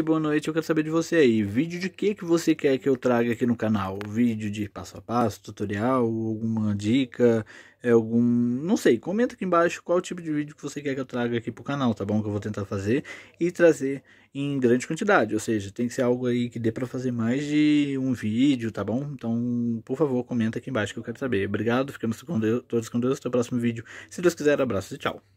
noite, boa noite. Eu quero saber de você aí. Vídeo de que que você quer que eu traga aqui no canal? Vídeo de passo a passo, tutorial, alguma dica, é, algum, não sei. Comenta aqui embaixo qual tipo de vídeo que você quer que eu traga aqui pro canal, tá bom? Que eu vou tentar fazer e trazer em grande quantidade, ou seja, tem que ser algo aí que dê para fazer mais de um vídeo, tá bom? Então, por favor, comenta aqui embaixo que eu quero saber. Obrigado, ficamos com Deus, todos com Deus, até o próximo vídeo. Se Deus quiser, abraços e tchau.